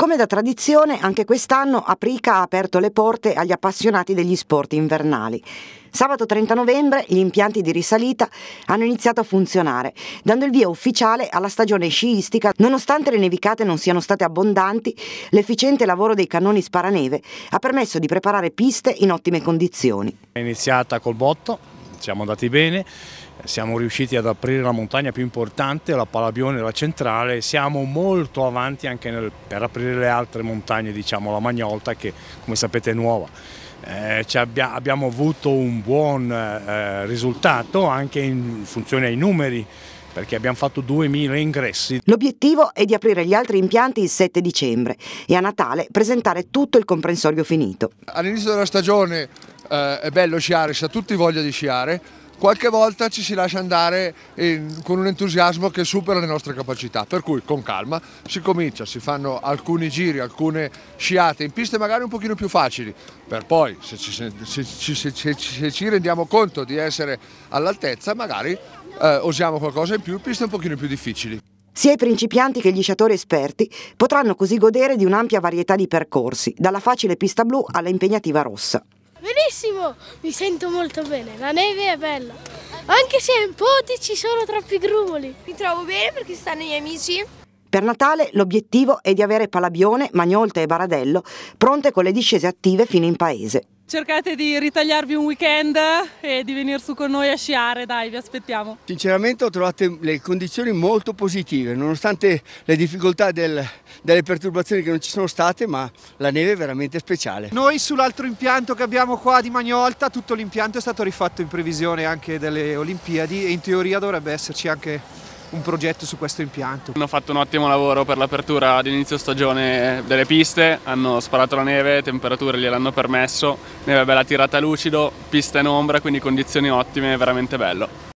Come da tradizione, anche quest'anno Aprica ha aperto le porte agli appassionati degli sport invernali. Sabato 30 novembre gli impianti di risalita hanno iniziato a funzionare, dando il via ufficiale alla stagione sciistica. Nonostante le nevicate non siano state abbondanti, l'efficiente lavoro dei cannoni sparaneve ha permesso di preparare piste in ottime condizioni. È iniziata col botto, siamo andati bene, siamo riusciti ad aprire la montagna più importante, la Palabione, la centrale, siamo molto avanti anche nel, per aprire le altre montagne, diciamo la Magnolta che come sapete è nuova. Eh, abbia, abbiamo avuto un buon eh, risultato anche in funzione ai numeri perché abbiamo fatto 2.000 ingressi. L'obiettivo è di aprire gli altri impianti il 7 dicembre e a Natale presentare tutto il comprensorio finito. All'inizio della stagione eh, è bello sciare, si ha tutti voglia di sciare, qualche volta ci si lascia andare in, eh, con un entusiasmo che supera le nostre capacità, per cui con calma si comincia, si fanno alcuni giri, alcune sciate in piste magari un pochino più facili, per poi se ci, se, se, se, ci rendiamo conto di essere all'altezza magari eh, usiamo qualcosa in più, in piste un pochino più difficili. Sia i principianti che gli sciatori esperti potranno così godere di un'ampia varietà di percorsi, dalla facile pista blu alla impegnativa rossa benissimo, mi sento molto bene, la neve è bella, anche se un po' ci sono troppi grumoli. Mi trovo bene perché stanno i miei amici. Per Natale l'obiettivo è di avere Palabione, Magnolta e Baradello pronte con le discese attive fino in paese. Cercate di ritagliarvi un weekend e di venire su con noi a sciare, dai, vi aspettiamo. Sinceramente ho trovato le condizioni molto positive, nonostante le difficoltà del, delle perturbazioni che non ci sono state, ma la neve è veramente speciale. Noi sull'altro impianto che abbiamo qua di Magnolta, tutto l'impianto è stato rifatto in previsione anche delle Olimpiadi e in teoria dovrebbe esserci anche un progetto su questo impianto. Hanno fatto un ottimo lavoro per l'apertura ad inizio stagione delle piste, hanno sparato la neve, le temperature gliel'hanno permesso, neve bella tirata lucido, pista in ombra, quindi condizioni ottime, veramente bello.